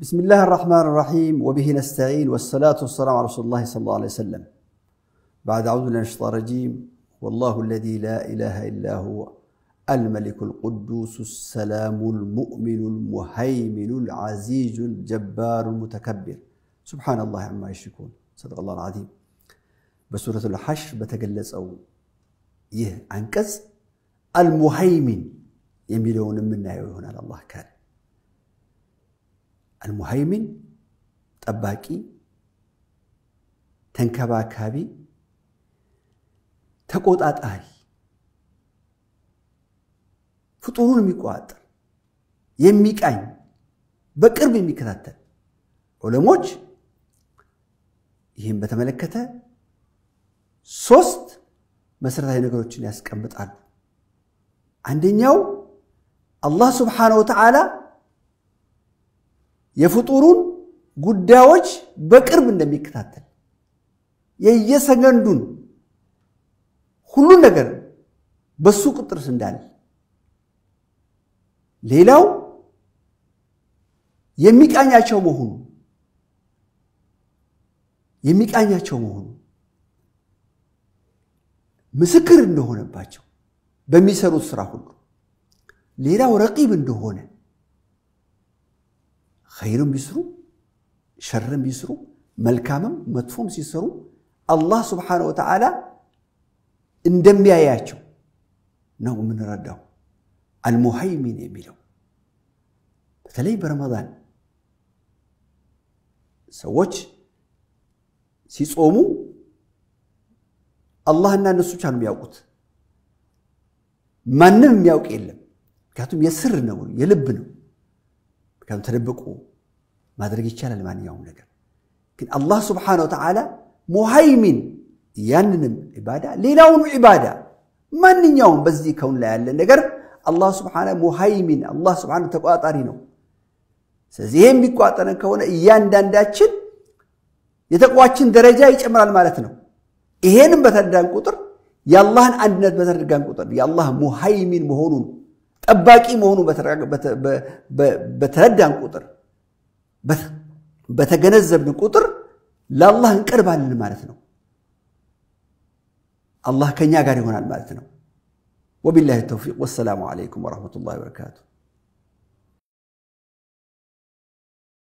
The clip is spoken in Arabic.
بسم الله الرحمن الرحيم وبه نستعين والصلاة والسلام على رسول الله صلى الله عليه وسلم بعد أعوذ بالله من الشيطان الرجيم والله الذي لا إله إلا هو الملك القدوس السلام المؤمن المهيمن العزيز الجبار المتكبر سبحان الله عما يشركون صدق الله العظيم بسورة الحشر بتجلس أو يه عنكس المهيمن يميلون منا هنا الله كان አልሙሃይሚን ጠባቂ፣ ተንከባካቢ፣ ተቆጣጣሪ፣ ፍጡሩን የሚቆጣጠር የሚቃኝ፣ በቅርብ የሚከታተል ዑለሞች ይህም በተመለከተ ሶስት መሰረታዊ ነገሮችን ያስቀምጣሉ። አንደኛው አላህ ስብሓነሁ ወተዓላ የፍጡሩን ጉዳዮች በቅርብ እንደሚከታተል የየሰገንዱን ሁሉን ነገር በሱ ቁጥር እንዳለ፣ ሌላው የሚቃኛቸው መሆኑ የሚቃኛቸው መሆኑ ምስክር እንደሆነባቸው በሚሰሩት ስራ ሁሉ ሌላው ረቂብ እንደሆነ خيرم بيسرو شرم بيسرو ملكامم مدفوم سيسرو الله سبحانه وتعالى اندم يا ياتو نو من ردو المهيمن يميلو بتلي برمضان سوتش سيسومو الله ان الناس كانوا بياوقت ما نم بياوق كاتم يسر نو يلب نو كم تربكو ما درجي شال الماني يوم نجر لكن الله سبحانه وتعالى مهيمن ينم عبادة ليلون عبادة من يوم بزي كون لا يلا نجر الله سبحانه مهيمن الله سبحانه تقاطري نو سزيهم طارين كون ايان دانداችን የተቋችን ደረጃ ይጨምራል ማለት ነው ይሄንም በተረዳን ቁጥር የአላህን አንድነት በተረዳን ቁጥር የአላህ مهيمن مهونون ጠባቂ መሆኑ በተረዳን ቁጥር በተገነዘብን ቁጥር ለአላህ እንቀርባለን ማለት ነው። አላህ ከእኛ ጋር ይሆናል ማለት ነው። ወቢላሂ ተውፊቅ። ወሰላሙ አለይኩም ወረሕመቱላሂ ወበረካቱ።